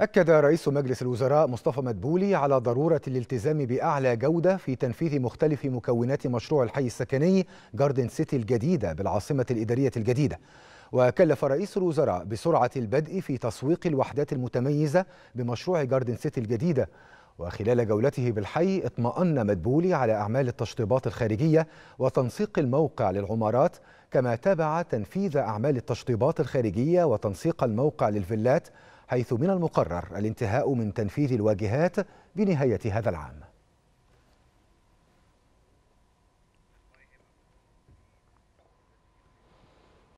أكد رئيس مجلس الوزراء مصطفى مدبولي على ضرورة الالتزام بأعلى جودة في تنفيذ مختلف مكونات مشروع الحي السكني جاردن سيتي الجديدة بالعاصمة الإدارية الجديدة وكلف رئيس الوزراء بسرعة البدء في تسويق الوحدات المتميزة بمشروع جاردن سيتي الجديدة وخلال جولته بالحي اطمأن مدبولي على أعمال التشطيبات الخارجية وتنسيق الموقع للعمارات كما تابع تنفيذ أعمال التشطيبات الخارجية وتنسيق الموقع للفيلات حيث من المقرر الانتهاء من تنفيذ الواجهات بنهاية هذا العام